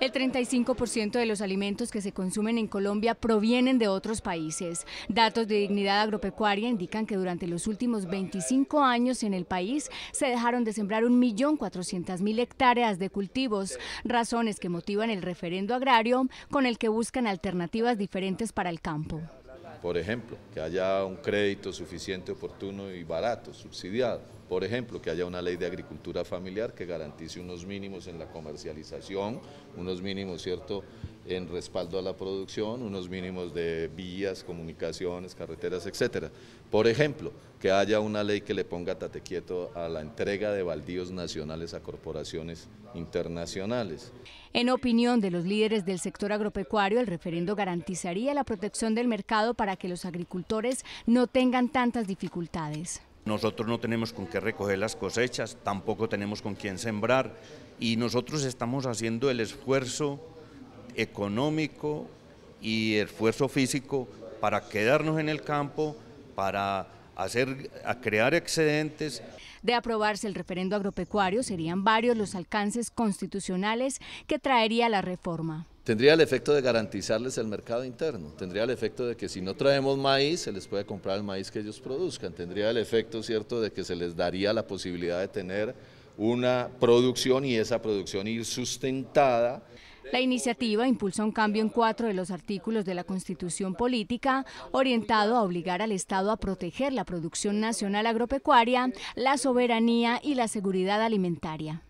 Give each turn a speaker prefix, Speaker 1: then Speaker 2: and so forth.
Speaker 1: El 35% de los alimentos que se consumen en Colombia provienen de otros países. Datos de Dignidad Agropecuaria indican que durante los últimos 25 años en el país se dejaron de sembrar 1.400.000 hectáreas de cultivos, razones que motivan el referendo agrario con el que buscan alternativas diferentes para el campo
Speaker 2: por ejemplo, que haya un crédito suficiente, oportuno y barato, subsidiado. Por ejemplo, que haya una ley de agricultura familiar que garantice unos mínimos en la comercialización, unos mínimos, ¿cierto?, en respaldo a la producción, unos mínimos de vías, comunicaciones, carreteras, etcétera. Por ejemplo, que haya una ley que le ponga tatequieto a la entrega de baldíos nacionales a corporaciones internacionales.
Speaker 1: En opinión de los líderes del sector agropecuario, el referendo garantizaría la protección del mercado para que los agricultores no tengan tantas dificultades.
Speaker 3: Nosotros no tenemos con qué recoger las cosechas, tampoco tenemos con quién sembrar y nosotros estamos haciendo el esfuerzo económico y esfuerzo físico para quedarnos en el campo, para hacer, a crear excedentes.
Speaker 1: De aprobarse el referendo agropecuario, serían varios los alcances constitucionales que traería la reforma.
Speaker 2: Tendría el efecto de garantizarles el mercado interno, tendría el efecto de que si no traemos maíz, se les puede comprar el maíz que ellos produzcan, tendría el efecto, ¿cierto?, de que se les daría la posibilidad de tener una producción y esa producción ir sustentada.
Speaker 1: La iniciativa impulsa un cambio en cuatro de los artículos de la Constitución Política, orientado a obligar al Estado a proteger la producción nacional agropecuaria, la soberanía y la seguridad alimentaria.